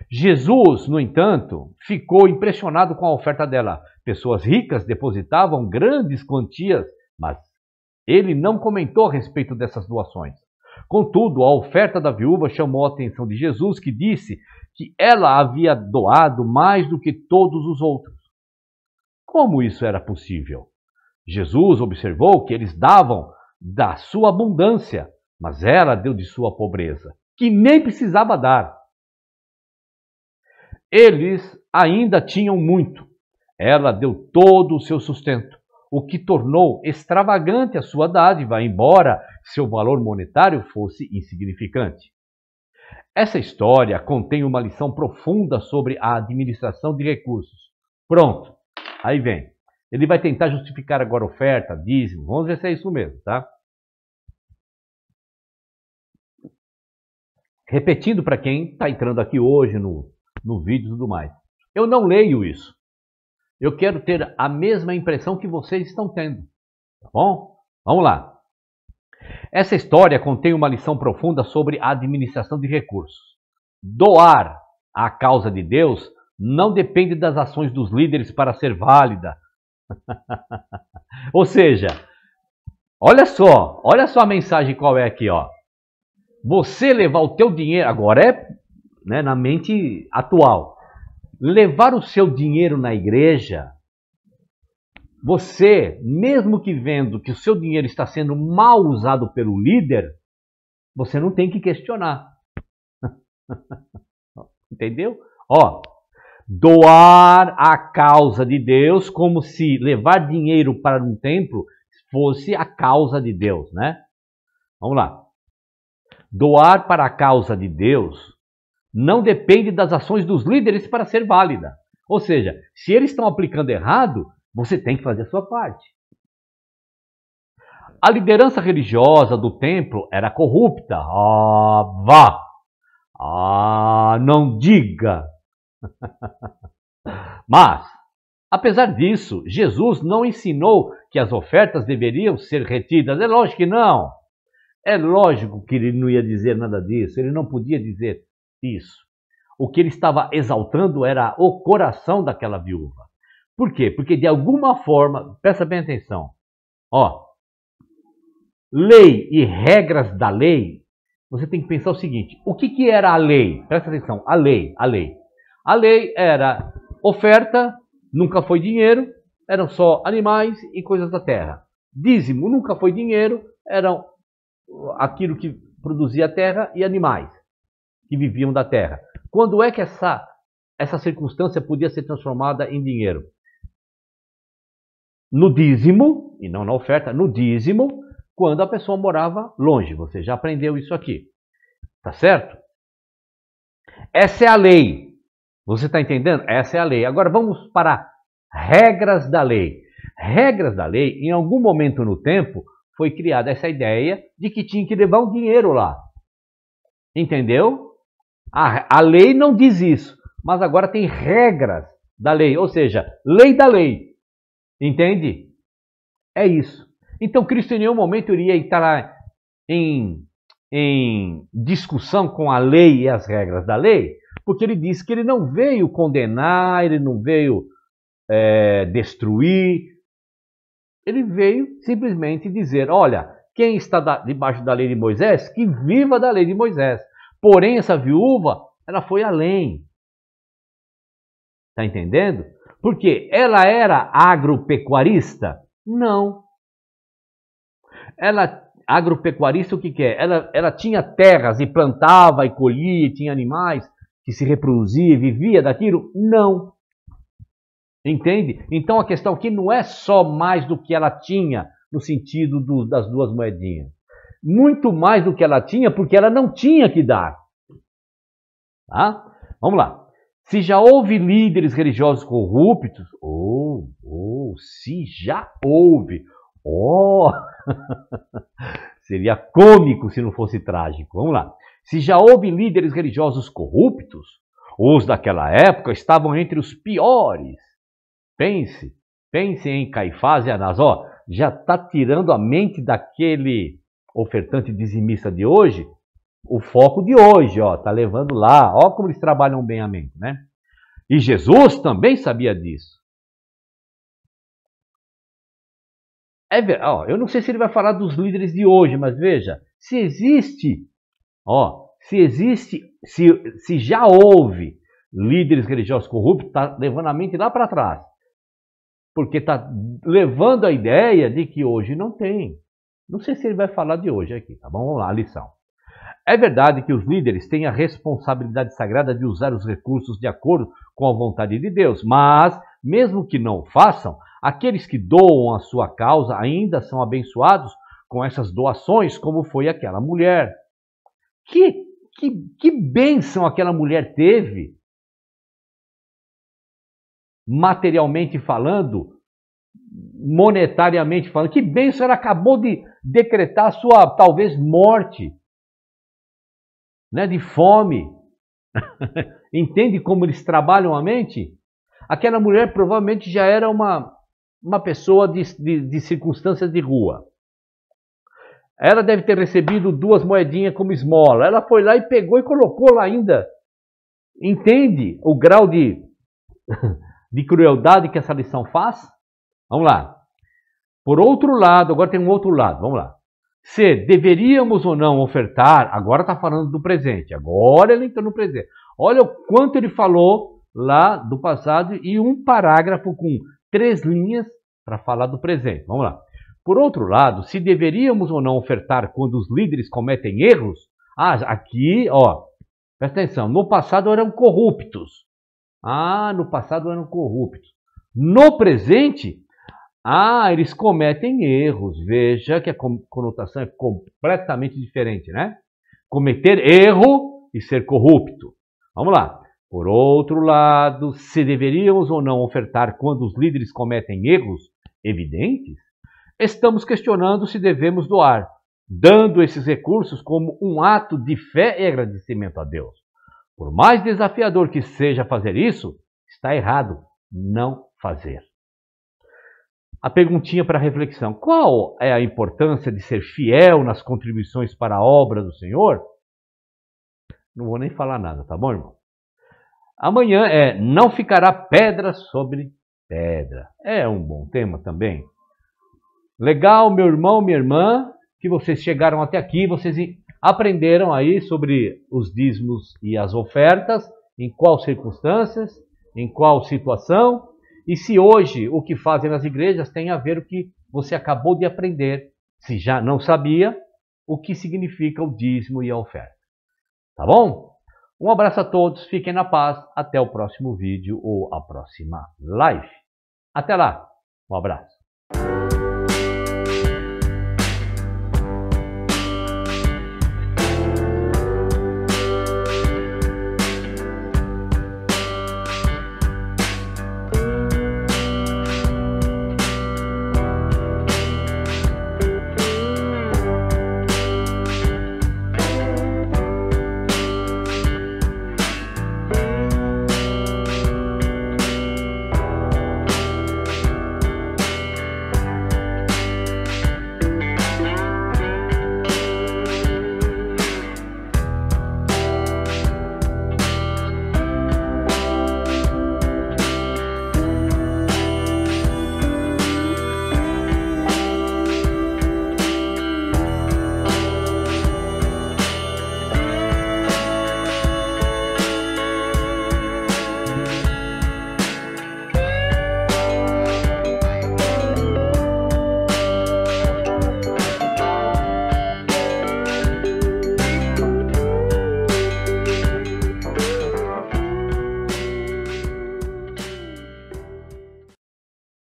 Jesus, no entanto, ficou impressionado com a oferta dela. Pessoas ricas depositavam grandes quantias, mas ele não comentou a respeito dessas doações. Contudo, a oferta da viúva chamou a atenção de Jesus, que disse que ela havia doado mais do que todos os outros. Como isso era possível? Jesus observou que eles davam da sua abundância, mas ela deu de sua pobreza, que nem precisava dar. Eles ainda tinham muito, ela deu todo o seu sustento, o que tornou extravagante a sua dádiva, embora seu valor monetário fosse insignificante. Essa história contém uma lição profunda sobre a administração de recursos. Pronto, aí vem. Ele vai tentar justificar agora oferta, dízimo. Vamos ver se é isso mesmo, tá? Repetindo para quem está entrando aqui hoje no, no vídeo e tudo mais. Eu não leio isso. Eu quero ter a mesma impressão que vocês estão tendo. Tá bom? Vamos lá. Essa história contém uma lição profunda sobre a administração de recursos. Doar à causa de Deus não depende das ações dos líderes para ser válida. Ou seja, olha só, olha só a mensagem qual é aqui, ó. Você levar o teu dinheiro agora é, né, na mente atual levar o seu dinheiro na igreja, você, mesmo que vendo que o seu dinheiro está sendo mal usado pelo líder, você não tem que questionar. Entendeu? Ó, doar a causa de Deus como se levar dinheiro para um templo fosse a causa de Deus, né? Vamos lá. Doar para a causa de Deus não depende das ações dos líderes para ser válida. Ou seja, se eles estão aplicando errado, você tem que fazer a sua parte. A liderança religiosa do templo era corrupta. Ah, vá! Ah, não diga! Mas, apesar disso, Jesus não ensinou que as ofertas deveriam ser retidas. É lógico que não. É lógico que ele não ia dizer nada disso. Ele não podia dizer isso. O que ele estava exaltando era o coração daquela viúva. Por quê? Porque de alguma forma, presta bem atenção, ó, lei e regras da lei, você tem que pensar o seguinte: o que, que era a lei? Presta atenção, a lei, a lei. A lei era oferta, nunca foi dinheiro, eram só animais e coisas da terra. Dízimo nunca foi dinheiro, eram aquilo que produzia a terra e animais que viviam da terra. Quando é que essa, essa circunstância podia ser transformada em dinheiro? No dízimo, e não na oferta, no dízimo, quando a pessoa morava longe. Você já aprendeu isso aqui. Tá certo? Essa é a lei. Você está entendendo? Essa é a lei. Agora vamos para regras da lei. Regras da lei, em algum momento no tempo, foi criada essa ideia de que tinha que levar um dinheiro lá. Entendeu? A, a lei não diz isso, mas agora tem regras da lei, ou seja, lei da lei. Entende? É isso. Então Cristo em nenhum momento iria estar em, em discussão com a lei e as regras da lei, porque ele disse que ele não veio condenar, ele não veio é, destruir, ele veio simplesmente dizer: olha, quem está debaixo da lei de Moisés, que viva da lei de Moisés. Porém, essa viúva, ela foi além. Está entendendo? Porque ela era agropecuarista? Não. Ela, agropecuarista, o que, que é? Ela, ela tinha terras e plantava e colhia, e tinha animais que se reproduzia e vivia daquilo? Não. Entende? Então a questão aqui não é só mais do que ela tinha no sentido do, das duas moedinhas muito mais do que ela tinha, porque ela não tinha que dar. Tá? Vamos lá. Se já houve líderes religiosos corruptos, ou, oh, ou, oh, se já houve, oh, seria cômico se não fosse trágico. Vamos lá. Se já houve líderes religiosos corruptos, os daquela época estavam entre os piores. Pense, pense em Caifás e Anás, ó, já está tirando a mente daquele ofertante dizimista de hoje, o foco de hoje, ó, tá levando lá, ó como eles trabalham bem a mente, né? E Jesus também sabia disso. É, ó, eu não sei se ele vai falar dos líderes de hoje, mas veja, se existe, ó, se existe, se, se já houve líderes religiosos corruptos, tá levando a mente lá para trás. Porque tá levando a ideia de que hoje não tem. Não sei se ele vai falar de hoje aqui, tá bom? Vamos lá, a lição. É verdade que os líderes têm a responsabilidade sagrada de usar os recursos de acordo com a vontade de Deus, mas, mesmo que não façam, aqueles que doam a sua causa ainda são abençoados com essas doações, como foi aquela mulher. Que, que, que bênção aquela mulher teve, materialmente falando, monetariamente falando. Que benção ela acabou de decretar a sua, talvez, morte, né, de fome. Entende como eles trabalham a mente? Aquela mulher provavelmente já era uma, uma pessoa de, de, de circunstâncias de rua. Ela deve ter recebido duas moedinhas como esmola. Ela foi lá e pegou e colocou lá ainda. Entende o grau de, de crueldade que essa lição faz? Vamos lá. Por outro lado, agora tem um outro lado, vamos lá. Se deveríamos ou não ofertar, agora está falando do presente, agora ele entra no presente. Olha o quanto ele falou lá do passado e um parágrafo com três linhas para falar do presente. Vamos lá. Por outro lado, se deveríamos ou não ofertar quando os líderes cometem erros, ah, aqui, ó, presta atenção, no passado eram corruptos. Ah, no passado eram corruptos. No presente, ah, eles cometem erros. Veja que a conotação é completamente diferente, né? Cometer erro e ser corrupto. Vamos lá. Por outro lado, se deveríamos ou não ofertar quando os líderes cometem erros evidentes, estamos questionando se devemos doar, dando esses recursos como um ato de fé e agradecimento a Deus. Por mais desafiador que seja fazer isso, está errado não fazer a perguntinha para reflexão: qual é a importância de ser fiel nas contribuições para a obra do Senhor? Não vou nem falar nada, tá bom, irmão? Amanhã é Não Ficará Pedra sobre Pedra. É um bom tema também. Legal, meu irmão, minha irmã, que vocês chegaram até aqui, vocês aprenderam aí sobre os dízimos e as ofertas, em quais circunstâncias, em qual situação. E se hoje o que fazem nas igrejas tem a ver o que você acabou de aprender, se já não sabia, o que significa o dízimo e a oferta. Tá bom? Um abraço a todos, fiquem na paz, até o próximo vídeo ou a próxima live. Até lá, um abraço.